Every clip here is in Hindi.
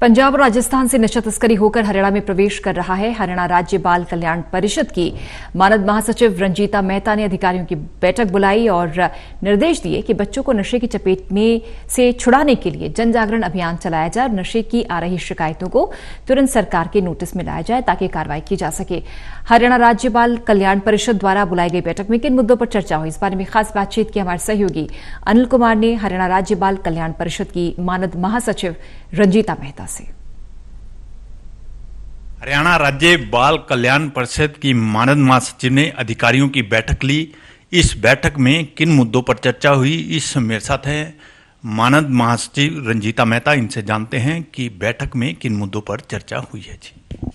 पंजाब और राजस्थान से नशा तस्करी होकर हरियाणा में प्रवेश कर रहा है हरियाणा राज्य बाल कल्याण परिषद की मानद महासचिव रंजीता मेहता ने अधिकारियों की बैठक बुलाई और निर्देश दिए कि बच्चों को नशे की चपेट में से छुड़ाने के लिए जन जागरण अभियान चलाया जाए और नशे की आ रही शिकायतों को तुरंत सरकार के नोटिस में लाया जाए ताकि कार्रवाई की जा सके हरियाणा राज्य बाल कल्याण परिषद द्वारा बुलाई गई बैठक में किन मुद्दों पर चर्चा हुई इस बारे में खास बातचीत की हमारे सहयोगी अनिल कुमार ने हरियाणा राज्य बाल कल्याण परिषद की मानद महासचिव रंजीता मेहता से हरियाणा राज्य बाल कल्याण परिषद की मानद महासचिव ने अधिकारियों की बैठक ली इस बैठक में किन मुद्दों पर चर्चा हुई इस मेरे साथ है मानद महासचिव रंजीता मेहता इनसे जानते हैं कि बैठक में किन मुद्दों पर चर्चा हुई है जी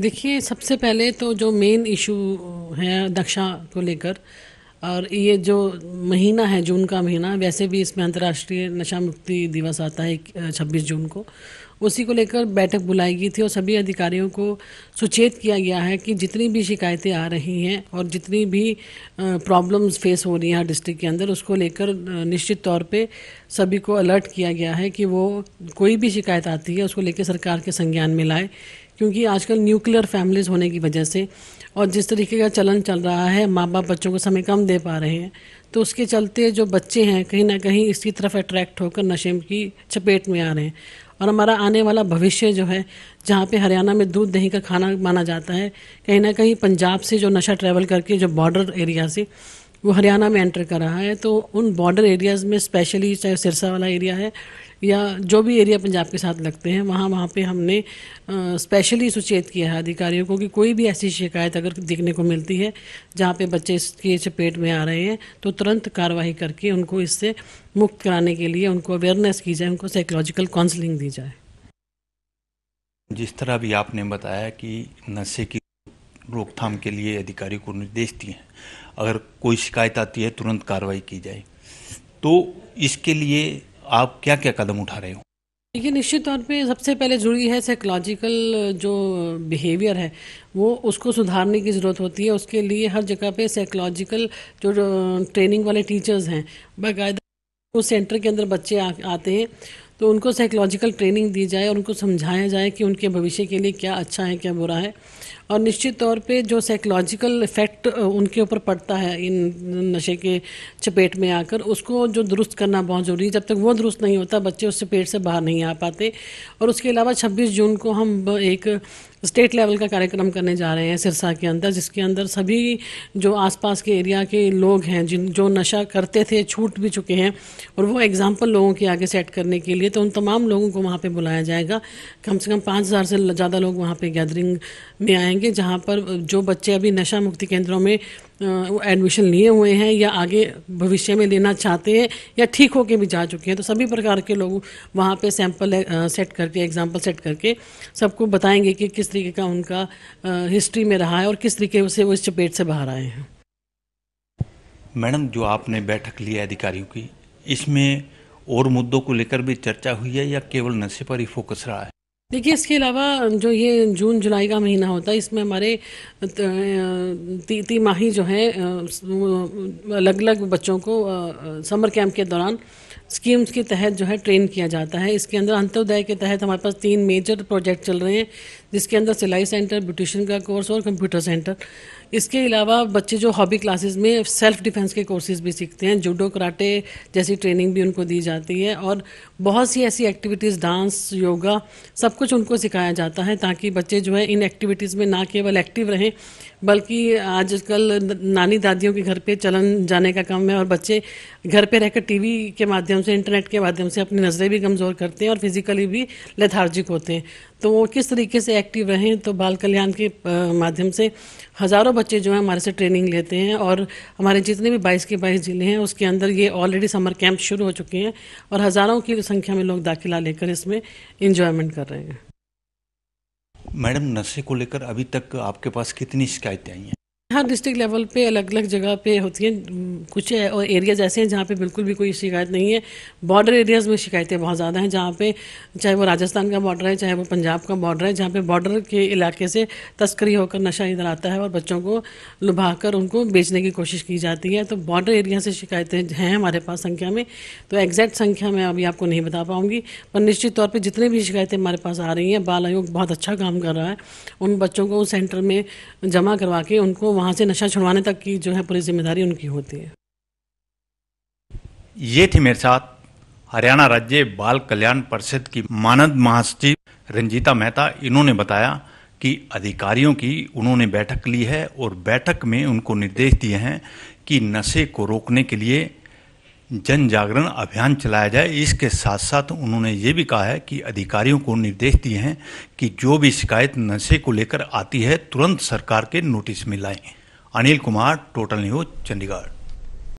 देखिए सबसे पहले तो जो मेन इशू है दक्षा को लेकर और ये जो महीना है जून का महीना वैसे भी इसमें अंतर्राष्ट्रीय नशा मुक्ति दिवस आता है छब्बीस जून को उसी को लेकर बैठक बुलाई गई थी और सभी अधिकारियों को सुचेत किया गया है कि जितनी भी शिकायतें आ रही हैं और जितनी भी प्रॉब्लम्स फेस हो रही हैं हर डिस्ट्रिक्ट के अंदर उसको लेकर निश्चित तौर पे सभी को अलर्ट किया गया है कि वो कोई भी शिकायत आती है उसको लेकर सरकार के संज्ञान में लाए क्योंकि आजकल न्यूक्लियर फैमिलीज होने की वजह से और जिस तरीके का चलन चल रहा है माँ बाप बच्चों को समय कम दे पा रहे हैं तो उसके चलते जो बच्चे हैं कहीं ना कहीं इसकी तरफ अट्रैक्ट होकर नशे की चपेट में आ रहे हैं और हमारा आने वाला भविष्य जो है जहाँ पे हरियाणा में दूध दही का खाना माना जाता है कहीं ना कहीं पंजाब से जो नशा ट्रैवल करके जो बॉर्डर एरिया से वो हरियाणा में एंटर कर रहा है तो उन बॉर्डर एरियाज़ में स्पेशली चाहे सिरसा वाला एरिया है या जो भी एरिया पंजाब के साथ लगते हैं वहाँ वहाँ पे हमने स्पेशली सुचेत किया है अधिकारियों को कि कोई भी ऐसी शिकायत अगर देखने को मिलती है जहाँ पे बच्चे इसके चपेट में आ रहे हैं तो तुरंत कार्रवाई करके उनको इससे मुक्त कराने के लिए उनको अवेयरनेस की जाए उनको साइकोलॉजिकल काउंसलिंग दी जाए जिस तरह भी आपने बताया कि नशे की रोकथाम के लिए अधिकारी को निर्देश दिए हैं अगर कोई शिकायत आती है तुरंत कार्रवाई की जाए तो इसके लिए आप क्या क्या कदम उठा रहे हो देखिए निश्चित तौर पे सबसे पहले जुड़ी है साइकोलॉजिकल जो बिहेवियर है वो उसको सुधारने की ज़रूरत होती है उसके लिए हर जगह पे साइकोलॉजिकल जो ट्रेनिंग वाले टीचर्स हैं बाकायदा उस सेंटर के अंदर बच्चे आ, आते हैं तो उनको साइकोलॉजिकल ट्रेनिंग दी जाए और उनको समझाया जाए कि उनके भविष्य के लिए क्या अच्छा है क्या बुरा है और निश्चित तौर पे जो साइकोलॉजिकल इफेक्ट उनके ऊपर पड़ता है इन नशे के चपेट में आकर उसको जो दुरुस्त करना बहुत ज़रूरी है जब तक वो दुरुस्त नहीं होता बच्चे उस चपेट से बाहर नहीं आ पाते और उसके अलावा छब्बीस जून को हम एक स्टेट लेवल का कार्यक्रम करने जा रहे हैं सिरसा के अंदर जिसके अंदर सभी जो आसपास के एरिया के लोग हैं जिन जो नशा करते थे छूट भी चुके हैं और वो एग्ज़ाम्पल लोगों के आगे सेट करने के लिए तो उन तमाम लोगों को वहाँ पे बुलाया जाएगा कम से कम पाँच हज़ार से ज़्यादा लोग वहाँ पे गैदरिंग में आएंगे जाएंगे जहाँ पर जो बच्चे अभी नशा मुक्ति केंद्रों में एडमिशन लिए हुए हैं या आगे भविष्य में लेना चाहते हैं या ठीक होके भी जा चुके हैं तो सभी प्रकार के लोग वहाँ पे सैंपल सेट करके एग्जाम्पल सेट करके सबको बताएंगे कि किस तरीके का उनका हिस्ट्री में रहा है और किस तरीके से वो इस चपेट से बाहर आए हैं मैडम जो आपने बैठक ली है अधिकारियों की इसमें और मुद्दों को लेकर भी चर्चा हुई है या केवल नशे पर ही फोकस रहा है देखिए इसके अलावा जो ये जून जुलाई का महीना होता है इसमें हमारे ती तिमाही जो है अलग अलग बच्चों को समर कैंप के दौरान स्कीम्स के तहत जो है ट्रेन किया जाता है इसके अंदर अंत्योदय के तहत हमारे पास तीन मेजर प्रोजेक्ट चल रहे हैं जिसके अंदर सिलाई सेंटर ब्यूटिशन का कोर्स और कंप्यूटर सेंटर इसके अलावा बच्चे जो हॉबी क्लासेस में सेल्फ डिफेंस के कोर्सेज भी सीखते हैं जूडो कराटे जैसी ट्रेनिंग भी उनको दी जाती है और बहुत सी ऐसी एक्टिविटीज़ डांस योगा सब कुछ उनको सिखाया जाता है ताकि बच्चे जो है इन एक्टिविटीज़ में ना केवल एक्टिव रहें बल्कि आजकल नानी दादियों के घर पर चलन जाने का काम है और बच्चे घर पर रहकर टी के माध्यम माध्यम से इंटरनेट के माध्यम से अपनी नज़रें भी कमज़ोर करते हैं और फिजिकली भी लेथार्जिक होते हैं तो वो किस तरीके से एक्टिव रहें तो बाल कल्याण के माध्यम से हज़ारों बच्चे जो हैं हमारे से ट्रेनिंग लेते हैं और हमारे जितने भी बाईस के बाईस ज़िले हैं उसके अंदर ये ऑलरेडी समर कैंप शुरू हो चुके हैं और हज़ारों की संख्या में लोग दाखिला लेकर इसमें इंजॉयमेंट कर रहे हैं मैडम नशे को लेकर अभी तक आपके पास कितनी शिकायतें आई हैं हर डिस्ट्रिक्ट लेवल पे अलग अलग जगह पे होती हैं कुछ और एरियाज ऐसे हैं जहाँ पे बिल्कुल भी कोई शिकायत नहीं है बॉर्डर एरियाज में शिकायतें बहुत ज़्यादा हैं जहाँ पे चाहे वो राजस्थान का बॉर्डर है चाहे वो पंजाब का बॉर्डर है जहाँ पे बॉर्डर के इलाके से तस्करी होकर नशा इधर आता है और बच्चों को लुभा कर उनको बेचने की कोशिश की जाती है तो बॉर्डर एरिया से शिकायतें हैं हमारे पास संख्या में तो एग्जैक्ट संख्या मैं अभी आपको नहीं बता पाऊँगी पर निश्चित तौर पर जितने भी शिकायतें हमारे पास आ रही हैं बाल आयोग बहुत अच्छा काम कर रहा है उन बच्चों को सेंटर में जमा करवा के उनको वहाँ से नशा छुड़वाने तक की जो है पूरी जिम्मेदारी उनकी होती है ये थी मेरे साथ हरियाणा राज्य बाल कल्याण परिषद की मानद महासचिव रंजीता मेहता इन्होंने बताया कि अधिकारियों की उन्होंने बैठक ली है और बैठक में उनको निर्देश दिए हैं कि नशे को रोकने के लिए जन जागरण अभियान चलाया जाए इसके साथ साथ उन्होंने ये भी कहा है कि अधिकारियों को निर्देश दिए हैं कि जो भी शिकायत नशे को लेकर आती है तुरंत सरकार के नोटिस में लाएं अनिल कुमार टोटल न्यूज चंडीगढ़